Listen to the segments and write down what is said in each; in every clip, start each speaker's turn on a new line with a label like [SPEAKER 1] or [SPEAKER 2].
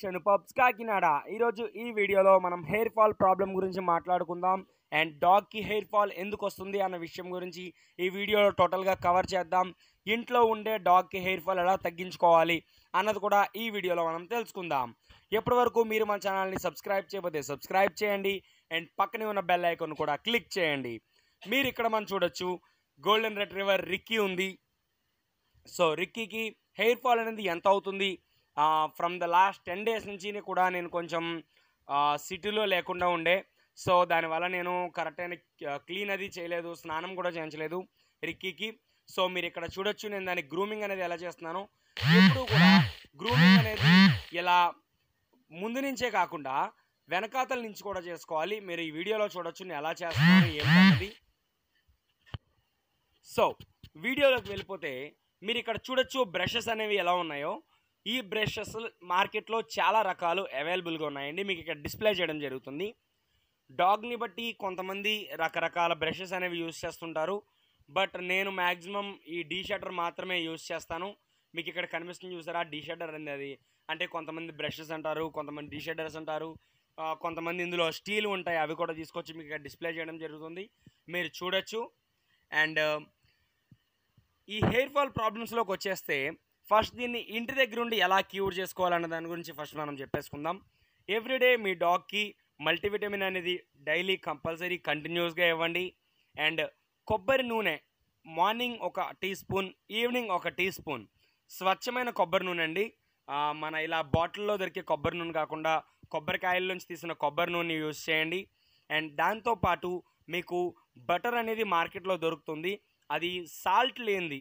[SPEAKER 1] Shanu pubs Kakinada ఈరోజు ఈ వీడియోలో మనం హెయిర్ ఫాల్ ప్రాబ్లం గురించి మాట్లాడుకుందాం అండ్ డాగ్కి హెయిర్ ఫాల్ ఎందుకు వస్తుంది అన్న విషయం గురించి ఈ వీడియోలో టోటల్గా కవర్ చేద్దాం ఇంట్లో ఉండే డాగ్కి హెయిర్ ఫాల్ ఎలా తగ్గించుకోవాలి అన్నది కూడా ఈ వీడియోలో మనం తెలుసుకుందాం ఎప్పటి వరకు మీరు మన ఛానల్ని సబ్స్క్రైబ్ చేయబోతే సబ్స్క్రైబ్ చేయండి అండ్ పక్కనే ఉన్న బెల్ ఐకాన్ కూడా క్లిక్ చేయండి మీరు ఇక్కడ మనం చూడొచ్చు గోల్డెన్ రివర్ రిక్కీ ఉంది సో రిక్కీకి హెయిర్ ఫాల్ అనేది ఎంత అవుతుంది from the last ten days నుంచి కూడా నేను కొంచెం సిటీలో లేకుండా ఉండే సో దానివల్ల నేను కరెక్ట్ అయిన క్లీన్ అది చేయలేదు స్నానం కూడా చేయించలేదు రిక్కీకి సో మీరు ఇక్కడ చూడొచ్చు నేను దాని గ్రూమింగ్ అనేది ఎలా చేస్తున్నాను ఎప్పుడు కూడా గ్రూమింగ్ అనేది ఇలా ముందు నుంచే కాకుండా వెనకాతల నుంచి కూడా చేసుకోవాలి మీరు ఈ వీడియోలో చూడొచ్చు నేను ఎలా చేస్తున్నాను ఏంటన్నది సో వీడియోలోకి వెళ్ళిపోతే మీరు ఇక్కడ చూడొచ్చు బ్రషెస్ అనేవి ఎలా ఉన్నాయో ఈ బ్రషెస్ మార్కెట్లో చాలా రకాలు అవైలబుల్గా ఉన్నాయండి మీకు ఇక్కడ డిస్ప్లే చేయడం జరుగుతుంది డాగ్ని బట్టి కొంతమంది రకరకాల బ్రషెస్ అనేవి యూజ్ చేస్తుంటారు బట్ నేను మ్యాక్సిమం ఈ డీ షటర్ మాత్రమే యూజ్ చేస్తాను మీకు ఇక్కడ కనిపిస్తుంది చూసారా డీ షటర్ అనేది అంటే కొంతమంది బ్రషెస్ అంటారు కొంతమంది డీ షటర్స్ అంటారు కొంతమంది ఇందులో స్టీల్ ఉంటాయి అవి కూడా తీసుకొచ్చి మీకు ఇక్కడ డిస్ప్లే చేయడం జరుగుతుంది మీరు చూడొచ్చు అండ్ ఈ హెయిర్ ఫాల్ ప్రాబ్లమ్స్లోకి వచ్చేస్తే ఫస్ట్ దీన్ని ఇంటి దగ్గర ఉండి ఎలా క్యూర్ చేసుకోవాలన్న దాని గురించి ఫస్ట్ మనం చెప్పేసుకుందాం ఎవ్రీడే మీ డాగ్కి మల్టీవిటమిన్ అనేది డైలీ కంపల్సరీ కంటిన్యూస్గా ఇవ్వండి అండ్ కొబ్బరి నూనె మార్నింగ్ ఒక టీ స్పూన్ ఈవినింగ్ ఒక టీ స్పూన్ స్వచ్ఛమైన కొబ్బరి నూనె అండి మన ఇలా బాటిల్లో దొరికే కొబ్బరి నూనె కాకుండా కొబ్బరికాయల నుంచి తీసిన కొబ్బరి నూనె యూజ్ చేయండి అండ్ దాంతోపాటు మీకు బటర్ అనేది మార్కెట్లో దొరుకుతుంది అది సాల్ట్ లేనిది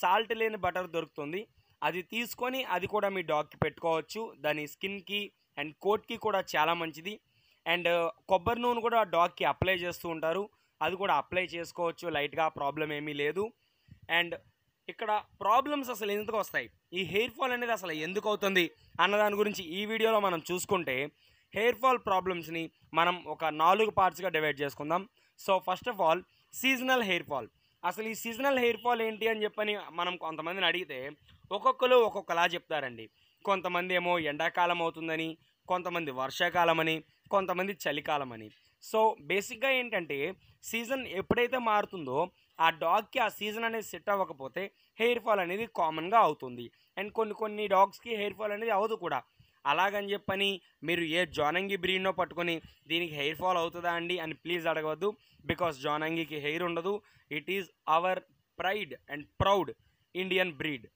[SPEAKER 1] సాల్ట్ లేని బటర్ దొరుకుతుంది అది తీసుకొని అది కూడా మీ డాగ్కి పెట్టుకోవచ్చు దాని స్కిన్కి అండ్ కోట్కి కూడా చాలా మంచిది అండ్ కొబ్బరి నూనె కూడా డాగ్కి అప్లై చేస్తూ ఉంటారు అది కూడా అప్లై చేసుకోవచ్చు లైట్గా ప్రాబ్లం ఏమీ లేదు అండ్ ఇక్కడ ప్రాబ్లమ్స్ అసలు ఎందుకు వస్తాయి ఈ హెయిర్ ఫాల్ అనేది అసలు ఎందుకు అవుతుంది అన్న దాని గురించి ఈ వీడియోలో మనం చూసుకుంటే హెయిర్ ఫాల్ ప్రాబ్లమ్స్ని మనం ఒక నాలుగు పార్ట్స్గా డివైడ్ చేసుకుందాం so first of all seasonal hair fall అసలు ఈ సీజనల్ హెయిర్ ఫాల్ ఏంటి అని చెప్పని మనం కొంతమందిని అడిగితే ఒక్కొక్కరు ఒక్కొక్కలా చెప్తారండి కొంతమంది ఏమో ఎండాకాలం అవుతుందని కొంతమంది వర్షాకాలం అని కొంతమంది చలికాలం అని సో బేసిక్గా ఏంటంటే సీజన్ ఎప్పుడైతే మారుతుందో ఆ డాగ్కి ఆ సీజన్ అనేది సెట్ అవ్వకపోతే హెయిర్ ఫాల్ అనేది కామన్గా అవుతుంది అండ్ కొన్ని కొన్ని డాగ్స్కి హెయిర్ ఫాల్ అనేది అవదు కూడా అలాగని చెప్పని మీరు ఏ జానంగి బ్రీడ్నో పట్టుకొని దీనికి హెయిర్ ఫాల్ అవుతుందా అండి అని ప్లీజ్ అడగవద్దు బికాస్ జానంగికి హెయిర్ ఉండదు it is our pride and proud Indian breed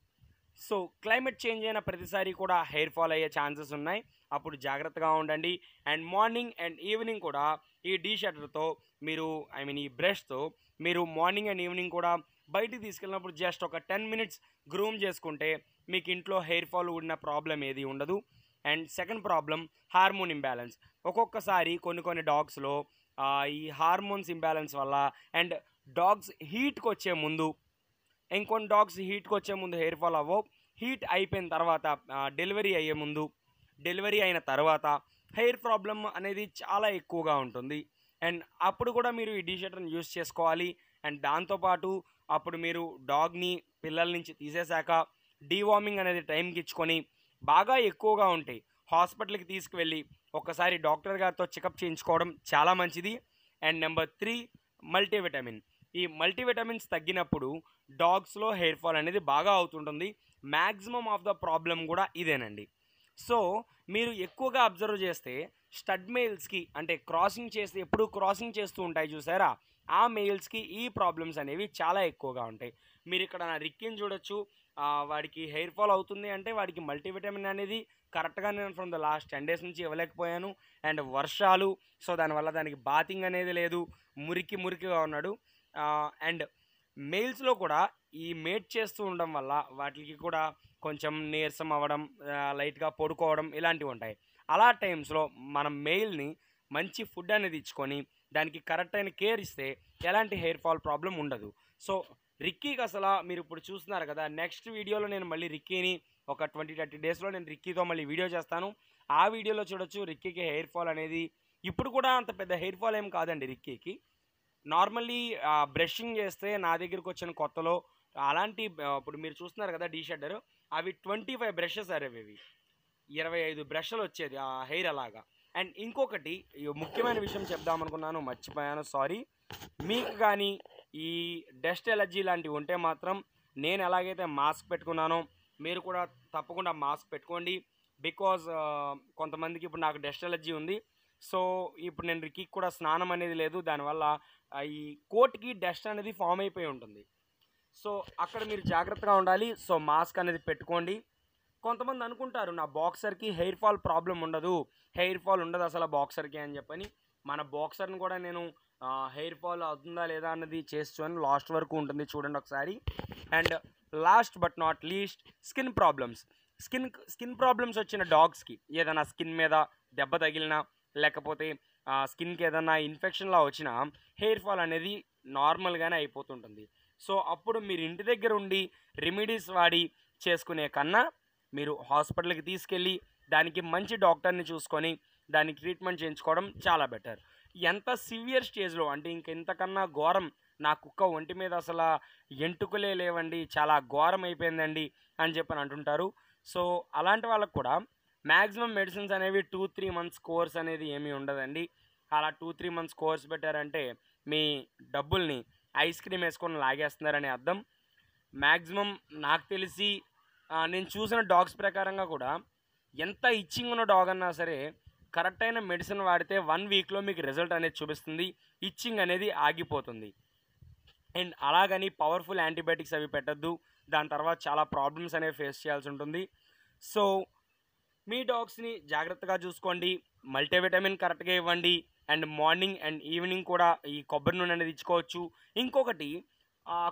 [SPEAKER 1] so climate change అయిన ప్రతిసారి కూడా హెయిర్ ఫాల్ అయ్యే ఛాన్సెస్ ఉన్నాయి అప్పుడు జాగ్రత్తగా ఉండండి అండ్ మార్నింగ్ అండ్ ఈవినింగ్ కూడా ఈ డీ షటర్తో మీరు ఐ మీన్ ఈ బ్రష్తో మీరు మార్నింగ్ అండ్ ఈవినింగ్ కూడా బయటికి తీసుకెళ్ళినప్పుడు జస్ట్ ఒక టెన్ మినిట్స్ గ్రూమ్ చేసుకుంటే మీకు ఇంట్లో హెయిర్ ఫాల్ ఉన్న ప్రాబ్లం ఏది ఉండదు and second problem hormone imbalance ఒక్కొక్కసారి కొన్ని కొన్ని డాగ్స్లో ఈ హార్మోన్స్ ఇంబ్యాలెన్స్ వల్ల అండ్ డాగ్స్ హీట్కి వచ్చే ముందు ఇంకొన్ని డాగ్స్ హీట్కి వచ్చే ముందు హెయిర్ ఫాల్ అవ్వవు హీట్ అయిపోయిన తర్వాత డెలివరీ అయ్యే ముందు డెలివరీ అయిన తర్వాత హెయిర్ ప్రాబ్లం అనేది చాలా ఎక్కువగా ఉంటుంది అండ్ అప్పుడు కూడా మీరు ఈ డీషర్ట్ని యూస్ చేసుకోవాలి అండ్ దాంతోపాటు అప్పుడు మీరు డాగ్ని పిల్లల నుంచి తీసేశాక డీవార్మింగ్ అనేది టైంకి ఇచ్చుకొని బాగా ఎక్కువగా ఉంటాయి హాస్పిటల్కి తీసుకువెళ్ళి ఒకసారి డాక్టర్ గారితో చెకప్ చేయించుకోవడం చాలా మంచిది అండ్ నెంబర్ త్రీ మల్టీవిటమిన్ ఈ మల్టీవిటమిన్స్ తగ్గినప్పుడు డాగ్స్లో హెయిర్ ఫాల్ అనేది బాగా అవుతుంటుంది మ్యాక్సిమం ఆఫ్ ద ప్రాబ్లం కూడా ఇదేనండి సో మీరు ఎక్కువగా అబ్జర్వ్ చేస్తే స్టడ్ మెయిల్స్కి అంటే క్రాసింగ్ చేస్తే ఎప్పుడు క్రాసింగ్ చేస్తూ ఉంటాయి చూసారా ఆ మెయిల్స్కి ఈ ప్రాబ్లమ్స్ అనేవి చాలా ఎక్కువగా ఉంటాయి మీరు ఇక్కడ నా రిక్కిని చూడొచ్చు వాడికి హెయిర్ ఫాల్ అవుతుంది అంటే వాడికి మల్టీవిటమిన్ అనేది కరెక్ట్గా నేను from the last ten days నుంచి ఇవ్వలేకపోయాను అండ్ వర్షాలు సో దానివల్ల దానికి బాతింగ్ అనేది లేదు మురికి మురికిగా ఉన్నాడు అండ్ మెయిల్స్లో కూడా ఈ మేట్ చేస్తూ ఉండడం వల్ల వాటికి కూడా కొంచెం నీరసం అవ్వడం లైట్గా పడుకోవడం ఇలాంటివి ఉంటాయి అలా టైమ్స్లో మనం మెయిల్ని మంచి ఫుడ్ అనేది ఇచ్చుకొని దానికి కరెక్ట్ అయిన కేర్ ఇస్తే ఎలాంటి హెయిర్ ఫాల్ ప్రాబ్లం ఉండదు సో రిక్కీకి అసలు మీరు ఇప్పుడు చూస్తున్నారు కదా నెక్స్ట్ వీడియోలో నేను మళ్ళీ రిక్కీని ఒక ట్వంటీ థర్టీ డేస్లో నేను రిక్కీతో మళ్ళీ వీడియో చేస్తాను ఆ వీడియోలో చూడొచ్చు రిక్కీకి హెయిర్ ఫాల్ అనేది ఇప్పుడు కూడా అంత పెద్ద హెయిర్ ఫాల్ ఏం కాదండి రిక్కీకి నార్మల్లీ బ్రషింగ్ చేస్తే నా దగ్గరికి వచ్చిన కొత్తలో అలాంటి ఇప్పుడు మీరు చూస్తున్నారు కదా డీషెడ్డర్ అవి ట్వంటీ ఫైవ్ బ్రషెస్ అరేవి ఇరవై ఐదు బ్రషలు వచ్చేది ఆ హెయిర్ అలాగా అండ్ ఇంకొకటి ముఖ్యమైన విషయం చెప్దామనుకున్నాను మర్చిపోయాను సారీ మీకు కానీ ఈ డస్ట్ ఎలర్జీ లాంటివి ఉంటే మాత్రం నేను ఎలాగైతే మాస్క్ పెట్టుకున్నానో మీరు కూడా తప్పకుండా మాస్క్ పెట్టుకోండి బికాజ్ కొంతమందికి ఇప్పుడు నాకు డస్ట్ ఎలర్జీ ఉంది సో ఇప్పుడు నేను రికి కూడా స్నానం అనేది లేదు దానివల్ల ఈ కోట్కి డస్ట్ అనేది ఫామ్ అయిపోయి ఉంటుంది సో అక్కడ మీరు జాగ్రత్తగా ఉండాలి సో మాస్క్ అనేది పెట్టుకోండి కొంతమంది అనుకుంటారు నా బాక్సర్కి హెయిర్ ఫాల్ ప్రాబ్లం ఉండదు హెయిర్ ఫాల్ ఉండదు అసలు బాక్సర్కి అని చెప్పని మన బాక్సర్ని కూడా నేను హెయిర్ ఫాల్ అవుతుందా లేదా అన్నది చేసుకొని లాస్ట్ వరకు ఉంటుంది చూడండి ఒకసారి and last but not least skin problems skin skin problems వచ్చిన డాగ్స్కి ఏదైనా స్కిన్ మీద దెబ్బ తగిలినా లేకపోతే స్కిన్కి ఏదైనా ఇన్ఫెక్షన్లా వచ్చినా హెయిర్ ఫాల్ అనేది నార్మల్గానే అయిపోతుంటుంది సో అప్పుడు మీరు ఇంటి దగ్గర ఉండి రెమెడీస్ వాడి చేసుకునే కన్నా మీరు హాస్పిటల్కి తీసుకెళ్ళి దానికి మంచి డాక్టర్ని చూసుకొని దానికి ట్రీట్మెంట్ చేయించుకోవడం చాలా బెటర్ ఎంత సివియర్ స్టేజ్లో అంటే ఇంకెంతకన్నా ఘోరం నా కుక్క ఒంటి మీద అసలు ఎంటుకులే లేవండి చాలా ఘోరం అయిపోయిందండి అని చెప్పని అంటుంటారు సో అలాంటి వాళ్ళకు కూడా మ్యాక్సిమం మెడిసిన్స్ అనేవి టూ త్రీ మంత్స్ కోర్స్ అనేది ఏమీ ఉండదండి అలా టూ త్రీ మంత్స్ కోర్స్ పెట్టారంటే మీ డబ్బుల్ని ఐస్ క్రీమ్ వేసుకొని లాగేస్తున్నారని అర్థం మ్యాక్సిమం నాకు తెలిసి నేను చూసిన డాగ్స్ ప్రకారంగా కూడా ఎంత ఇచ్చింగ్ ఉన్న డాగ్ అన్నా సరే కరెక్ట్ అయిన మెడిసిన్ వాడితే వన్ వీక్లో మీకు రిజల్ట్ అనేది చూపిస్తుంది ఇచ్చింగ్ అనేది ఆగిపోతుంది అండ్ అలాగని పవర్ఫుల్ యాంటీబయాటిక్స్ అవి పెట్టద్దు దాని తర్వాత చాలా ప్రాబ్లమ్స్ అనేవి ఫేస్ చేయాల్సి ఉంటుంది సో మీ డాగ్స్ని జాగ్రత్తగా చూసుకోండి మల్టీవిటమిన్ కరెక్ట్గా ఇవ్వండి అండ్ మార్నింగ్ అండ్ ఈవినింగ్ కూడా ఈ కొబ్బరి నూనె అనేది ఇచ్చుకోవచ్చు ఇంకొకటి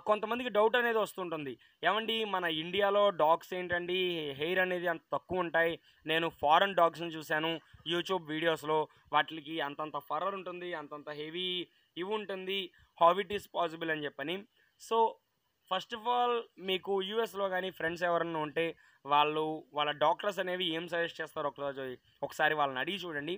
[SPEAKER 1] కొంతమందికి డౌట్ అనేది వస్తుంటుంది ఏమండి మన ఇండియాలో డాగ్స్ ఏంటండి హెయిర్ అనేది అంత తక్కువ ఉంటాయి నేను ఫారెన్ డాగ్స్ని చూశాను యూట్యూబ్ వీడియోస్లో వాటికి అంతంత ఫరర్ ఉంటుంది అంతంత హెవీ ఇవి ఉంటుంది హాబిట్ ఈస్ పాసిబుల్ అని చెప్పని సో ఫస్ట్ ఆఫ్ ఆల్ మీకు యూఎస్లో కానీ ఫ్రెండ్స్ ఎవరన్నా ఉంటే వాళ్ళు వాళ్ళ డాక్టర్స్ అనేవి ఏం సజెస్ట్ చేస్తారో ఒకరోజు ఒకసారి వాళ్ళని అడిగి చూడండి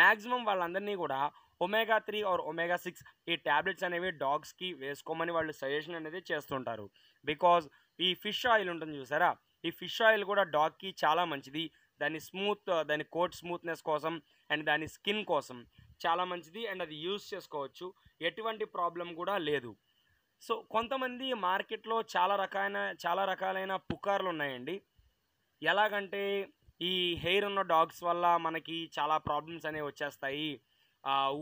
[SPEAKER 1] మ్యాక్సిమం వాళ్ళందరినీ కూడా omega three or omega six ఈ ట్యాబ్లెట్స్ అనేవి డాగ్స్కి వేసుకోమని వాళ్ళు సజెషన్ అనేది చేస్తుంటారు బికాజ్ ఈ ఫిష్ ఆయిల్ ఉంటుంది చూసారా ఈ ఫిష్ ఆయిల్ కూడా డాగ్కి చాలా మంచిది దాని స్మూత్ దాని కోట్ స్మూత్నెస్ కోసం అండ్ దాని స్కిన్ కోసం చాలా మంచిది అండ్ అది యూస్ చేసుకోవచ్చు ఎటువంటి ప్రాబ్లం కూడా లేదు సో కొంతమంది మార్కెట్లో చాలా రకాలైన చాలా రకాలైన పుకార్లు ఉన్నాయండి ఎలాగంటే ఈ హెయిర్ ఉన్న డాగ్స్ వల్ల మనకి చాలా ప్రాబ్లమ్స్ అనేవి వచ్చేస్తాయి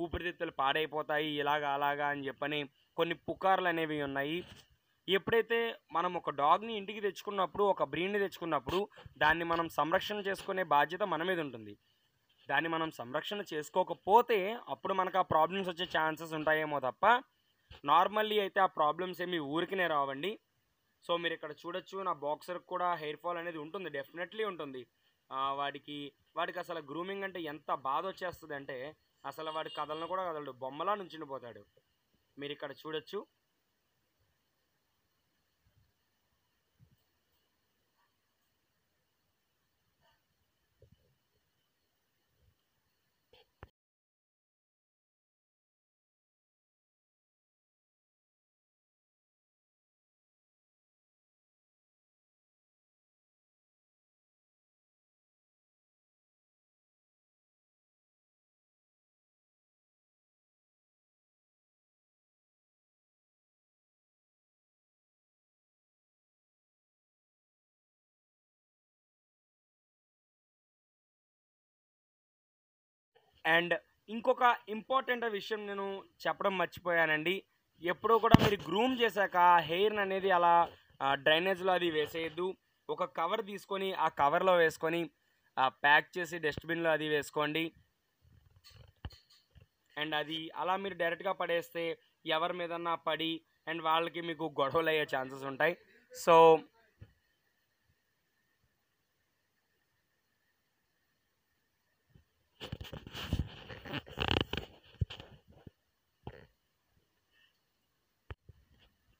[SPEAKER 1] ఊపిరితిత్తులు పాడైపోతాయి ఇలాగా అలాగా అని చెప్పని కొన్ని పుకార్లు అనేవి ఉన్నాయి ఎప్పుడైతే మనం ఒక డాగ్ని ఇంటికి తెచ్చుకున్నప్పుడు ఒక బ్రీడ్ని తెచ్చుకున్నప్పుడు దాన్ని మనం సంరక్షణ చేసుకునే బాధ్యత మన మీద ఉంటుంది దాన్ని మనం సంరక్షణ చేసుకోకపోతే అప్పుడు మనకు ఆ ప్రాబ్లమ్స్ వచ్చే ఛాన్సెస్ ఉంటాయేమో తప్ప నార్మల్లీ అయితే ఆ ప్రాబ్లమ్స్ ఏమి ఊరికినే రావండి సో మీరు ఇక్కడ చూడొచ్చు నా బాక్సర్కి కూడా హెయిర్ ఫాల్ అనేది ఉంటుంది డెఫినెట్లీ ఉంటుంది వాడికి వాడికి అసలు గ్రూమింగ్ అంటే ఎంత బాధ వచ్చేస్తుంది అంటే అసలు వాడి కథలను కూడా కదలడు బొమ్మలా నుంచుని పోతాడు మీరు ఇక్కడ చూడొచ్చు అండ్ ఇంకొక ఇంపార్టెంట్ విషయం నేను చెప్పడం మర్చిపోయానండి ఎప్పుడూ కూడా మీరు గ్రూమ్ చేశాక హెయిర్ అనేది అలా డ్రైనేజ్లో అది వేసేయద్దు ఒక కవర్ తీసుకొని ఆ కవర్లో వేసుకొని ప్యాక్ చేసి డస్ట్బిన్లో అది వేసుకోండి అండ్ అది అలా మీరు డైరెక్ట్గా పడేస్తే ఎవరి మీదన్నా పడి అండ్ వాళ్ళకి మీకు గొడవలు అయ్యే ఛాన్సెస్ ఉంటాయి so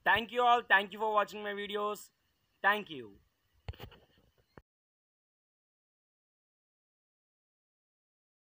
[SPEAKER 1] Thank you all. Thank you for watching my videos. Thank you.